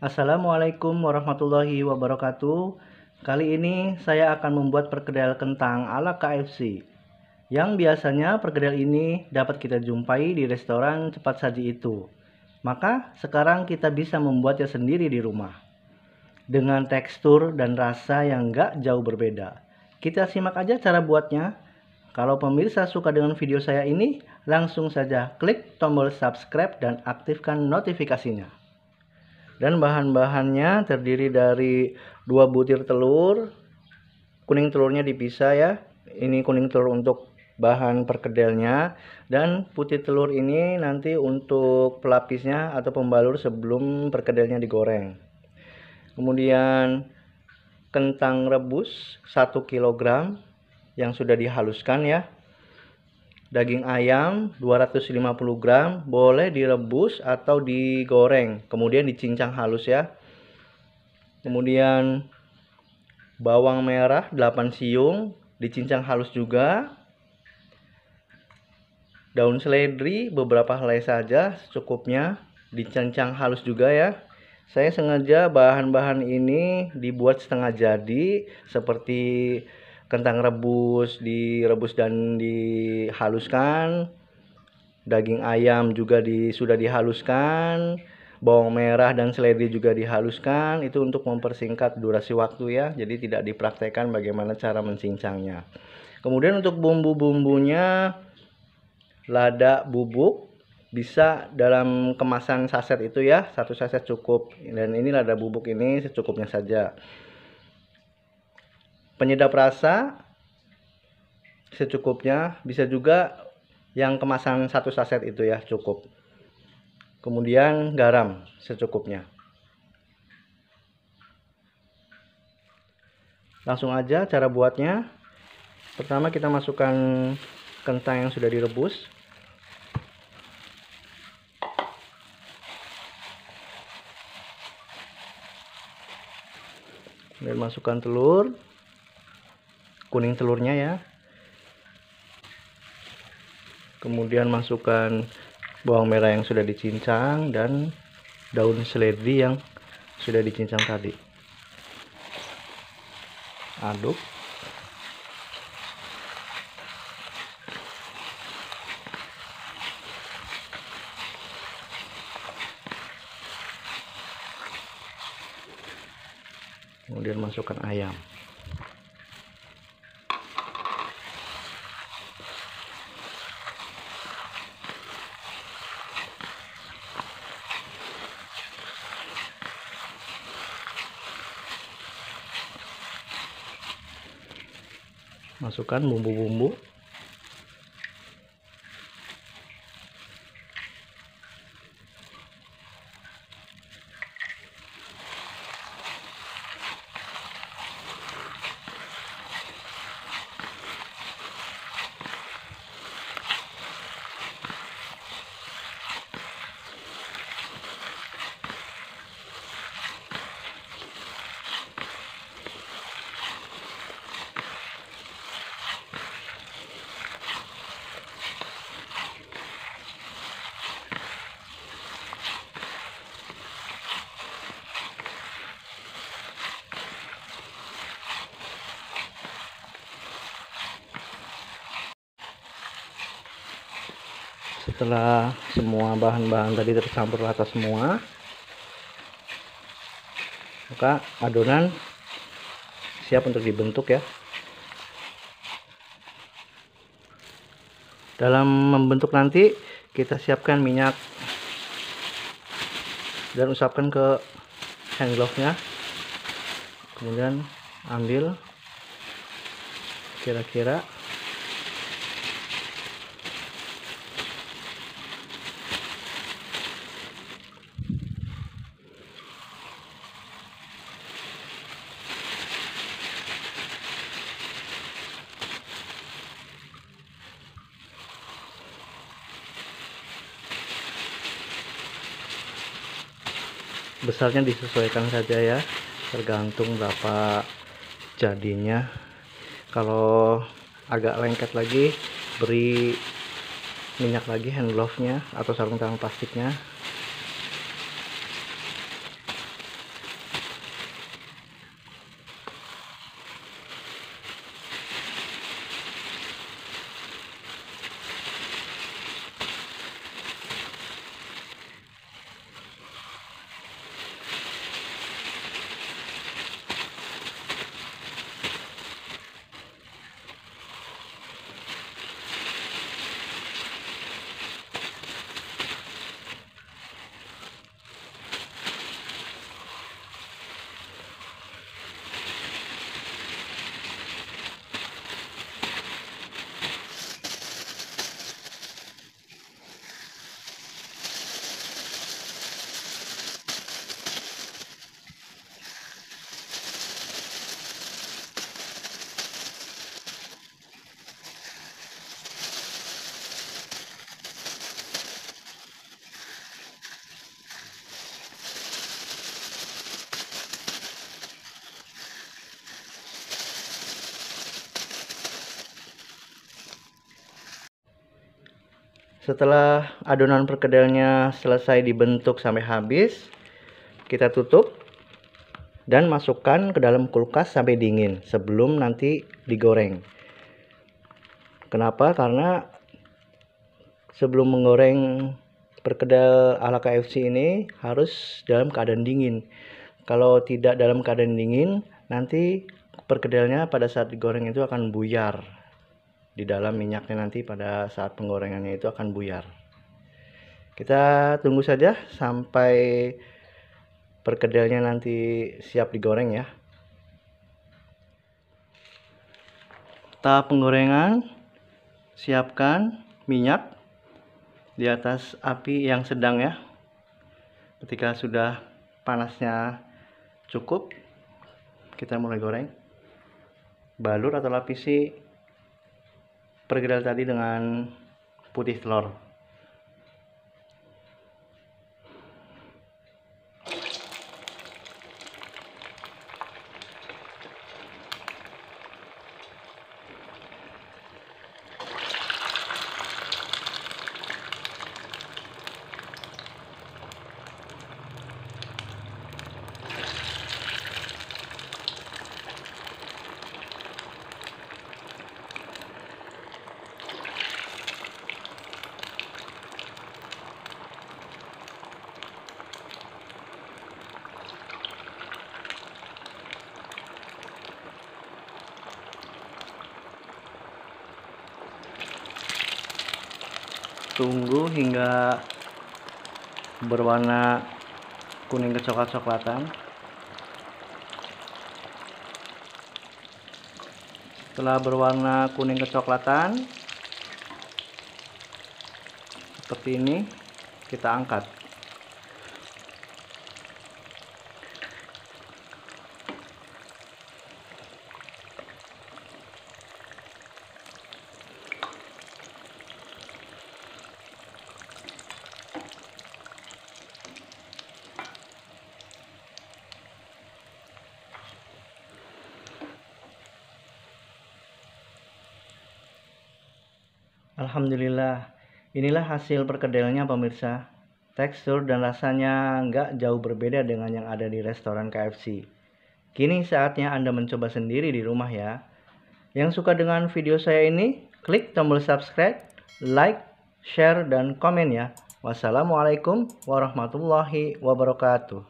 Assalamualaikum warahmatullahi wabarakatuh. Kali ini saya akan membuat perkedel kentang ala KFC. Yang biasanya perkedel ini dapat kita jumpai di restoran cepat saji itu. Maka sekarang kita bisa membuatnya sendiri di rumah. Dengan tekstur dan rasa yang gak jauh berbeda. Kita simak aja cara buatnya. Kalau pemirsa suka dengan video saya ini, langsung saja klik tombol subscribe dan aktifkan notifikasinya dan bahan-bahannya terdiri dari dua butir telur kuning telurnya dipisah ya ini kuning telur untuk bahan perkedelnya dan putih telur ini nanti untuk pelapisnya atau pembalur sebelum perkedelnya digoreng kemudian kentang rebus 1 kg yang sudah dihaluskan ya daging ayam 250 gram boleh direbus atau digoreng kemudian dicincang halus ya kemudian bawang merah 8 siung dicincang halus juga daun seledri beberapa helai saja secukupnya dicincang halus juga ya saya sengaja bahan-bahan ini dibuat setengah jadi seperti kentang rebus direbus dan dihaluskan daging ayam juga di, sudah dihaluskan bawang merah dan seledri juga dihaluskan itu untuk mempersingkat durasi waktu ya jadi tidak dipraktekkan bagaimana cara mencincangnya kemudian untuk bumbu-bumbunya lada bubuk bisa dalam kemasan saset itu ya satu saset cukup dan ini lada bubuk ini secukupnya saja penyedap rasa secukupnya bisa juga yang kemasan satu saset itu ya cukup kemudian garam secukupnya langsung aja cara buatnya pertama kita masukkan kentang yang sudah direbus dan masukkan telur kuning telurnya ya kemudian masukkan bawang merah yang sudah dicincang dan daun seledri yang sudah dicincang tadi aduk kemudian masukkan ayam masukkan bumbu-bumbu setelah semua bahan-bahan tadi tercampur rata semua maka adonan siap untuk dibentuk ya dalam membentuk nanti kita siapkan minyak dan usapkan ke hand glove nya kemudian ambil kira-kira besarnya disesuaikan saja ya tergantung berapa jadinya kalau agak lengket lagi beri minyak lagi hand glove nya atau sarung tangan plastiknya Setelah adonan perkedelnya selesai dibentuk sampai habis, kita tutup dan masukkan ke dalam kulkas sampai dingin sebelum nanti digoreng. Kenapa? Karena sebelum menggoreng perkedel ala KFC ini harus dalam keadaan dingin. Kalau tidak dalam keadaan dingin, nanti perkedelnya pada saat digoreng itu akan buyar di dalam minyaknya nanti pada saat penggorengannya itu akan buyar kita tunggu saja sampai perkedelnya nanti siap digoreng ya tahap penggorengan siapkan minyak di atas api yang sedang ya ketika sudah panasnya cukup kita mulai goreng balur atau lapisi perkedel tadi dengan putih telur tunggu hingga berwarna kuning kecoklat-coklatan setelah berwarna kuning kecoklatan seperti ini kita angkat Alhamdulillah, inilah hasil perkedelnya pemirsa. Tekstur dan rasanya nggak jauh berbeda dengan yang ada di restoran KFC. Kini saatnya Anda mencoba sendiri di rumah ya. Yang suka dengan video saya ini, klik tombol subscribe, like, share, dan komen ya. Wassalamualaikum warahmatullahi wabarakatuh.